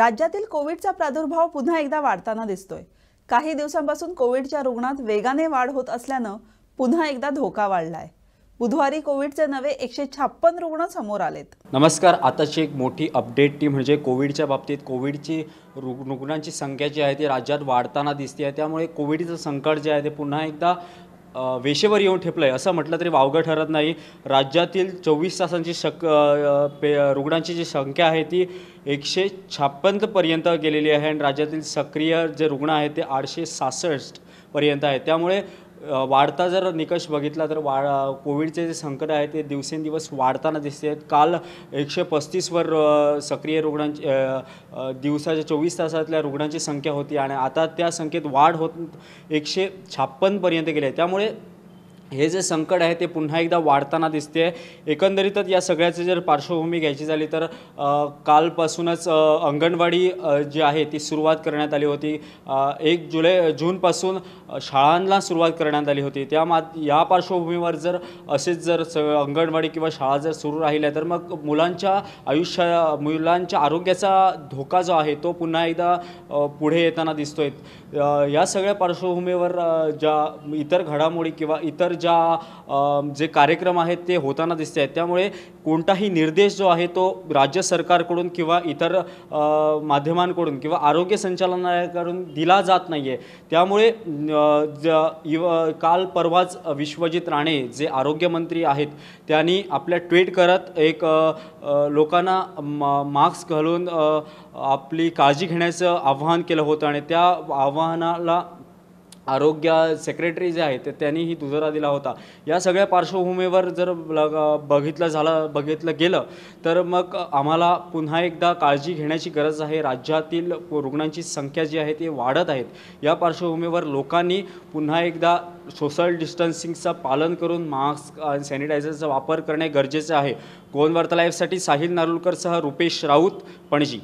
राज्यातील कोविडचा प्रादुर्भाव पुन्हा एकदा वाढताना दिसतोय काही दिवसांपासून कोविडच्या रुग्णात वेगाने वाढ होत असल्यानं पुन्हा एकदा धोका वाढलाय बुधवारी कोविडचे नवे एकशे छप्पन रुग्ण समोर आलेत नमस्कार आताची एक मोठी अपडेट ती म्हणजे कोविडच्या बाबतीत कोविडची रुग्ण रुग्णांची संख्या जी आहे ती राज्यात वाढताना दिसते आहे त्यामुळे कोविडचं संकट जे आहे ते पुन्हा एकदा वेशेवर येऊन ठेपलं आहे असं म्हटलं तरी वावगं ठरत नाही राज्यातील चोवीस तासांची शक पे रुग्णांची जी संख्या आहे ती एकशे छाप्पन्नपर्यंत गेलेली आहे आणि राज्यातील सक्रिय जे रुग्ण आहेत ते आठशे पर्यंत आहेत त्यामुळे वाढता जर निकष बघितला तर वा कोविडचे जे संकट आहे ते दिवसेंदिवस वाढताना दिसते आहेत काल एकशे पस्तीसवर सक्रिय रुग्णांची दिवसाच्या चोवीस तासातल्या रुग्णांची संख्या होती आणि आता त्या संख्येत वाढ होत एकशे छाप्पन्नपर्यंत गेली आहे त्यामुळे हे जे संकट आहे ते पुन्हा एकदा वाढताना दिसते आहे एकंदरीतच या सगळ्याची जर पार्श्वभूमी घ्यायची झाली तर कालपासूनच अंगणवाडी जी आहे ती सुरुवात करण्यात आली होती एक जुलै जूनपासून शाळांना सुरुवात करण्यात आली होती त्या मा या पार्श्वभूमीवर जर असेच जर स अंगणवाडी किंवा शाळा जर सुरू राहिल्या तर मग मुलांच्या आयुष्या मुलांच्या आरोग्याचा धोका जो आहे तो पुन्हा एकदा पुढे येताना दिसतोय या सगळ्या पार्श्वभूमीवर ज्या इतर घडामोडी किंवा इतर ज्या जे कार्यक्रम आहेत ते होताना दिसत आहेत त्यामुळे कोणताही निर्देश जो आहे तो राज्य सरकारकडून किंवा इतर माध्यमांकडून किंवा आरोग्य संचालनालयाकडून दिला जात नाही आहे त्यामुळे काल परवाच विश्वजित राणे जे आरोग्यमंत्री आहेत त्यांनी आपल्या ट्विट करत एक लोकांना मास्क घालून आपली काळजी घेण्याचं आवाहन केलं होतं आणि त्या आव्हानाला आरोग्य सेक्रेटरी जे आहेत त्यांनीही दुजोरा दिला होता या सगळ्या पार्श्वभूमीवर जर बघितलं झालं बघितलं गेलं तर मग आम्हाला पुन्हा एकदा काळजी घेण्याची गरज आहे राज्यातील रुग्णांची संख्या जी आहे ती वाढत आहेत या पार्श्वभूमीवर लोकांनी पुन्हा एकदा सोशल डिस्टन्सिंगचं पालन करून मास्क आणि सॅनिटायझरचा वापर करणे गरजेचं आहे गोवन लाईफसाठी साहिल नारुलकरसह रुपेश राऊत पणजी